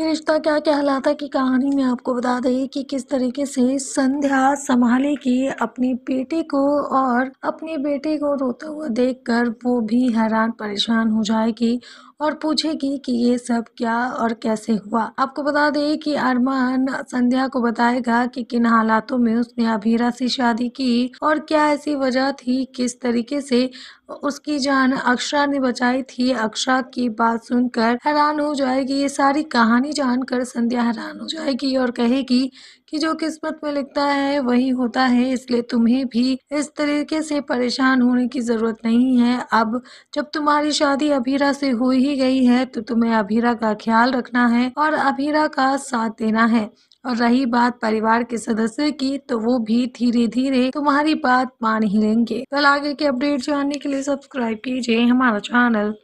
ये रिश्ता क्या कहलाता की कहानी में आपको बता दें कि किस तरीके से संध्या संभाले की अपने बेटे को और अपने बेटे को रोता हुआ देखकर वो भी हैरान परेशान हो जाएगी और पूछेगी कि ये सब क्या और कैसे हुआ आपको बता दें कि अरमान संध्या को बताएगा कि किन हालातों में उसने अभीरा से शादी की और क्या ऐसी वजह थी किस तरीके से उसकी जान अक्षरा ने बचाई थी अक्षरा की बात सुनकर हैरान हो जाएगी ये सारी कहानी जानकर संध्या हैरान हो जाएगी और कहेगी कि जो किस्मत में लिखता है वही होता है इसलिए तुम्हें भी इस तरीके से परेशान होने की ज़रूरत नहीं है अब जब तुम्हारी शादी अभीरा से हुई कही गई है तो तुम्हें अभीरा का ख्याल रखना है और अभीरा का साथ देना है और रही बात परिवार के सदस्य की तो वो भी धीरे धीरे तुम्हारी बात मान ही लेंगे कल आगे के अपडेट जानने के लिए सब्सक्राइब कीजिए हमारा चैनल